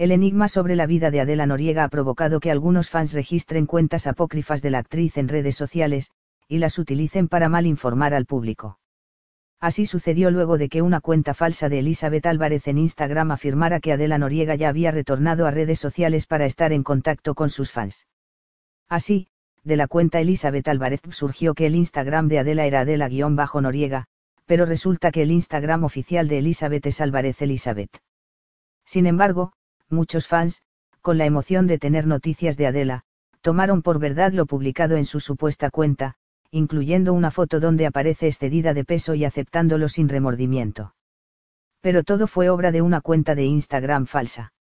El enigma sobre la vida de Adela Noriega ha provocado que algunos fans registren cuentas apócrifas de la actriz en redes sociales, y las utilicen para mal informar al público. Así sucedió luego de que una cuenta falsa de Elizabeth Álvarez en Instagram afirmara que Adela Noriega ya había retornado a redes sociales para estar en contacto con sus fans. Así, de la cuenta Elizabeth Álvarez surgió que el Instagram de Adela era Adela-Noriega, pero resulta que el Instagram oficial de Elizabeth es Álvarez Elizabeth. Sin embargo, muchos fans, con la emoción de tener noticias de Adela, tomaron por verdad lo publicado en su supuesta cuenta, incluyendo una foto donde aparece excedida de peso y aceptándolo sin remordimiento. Pero todo fue obra de una cuenta de Instagram falsa.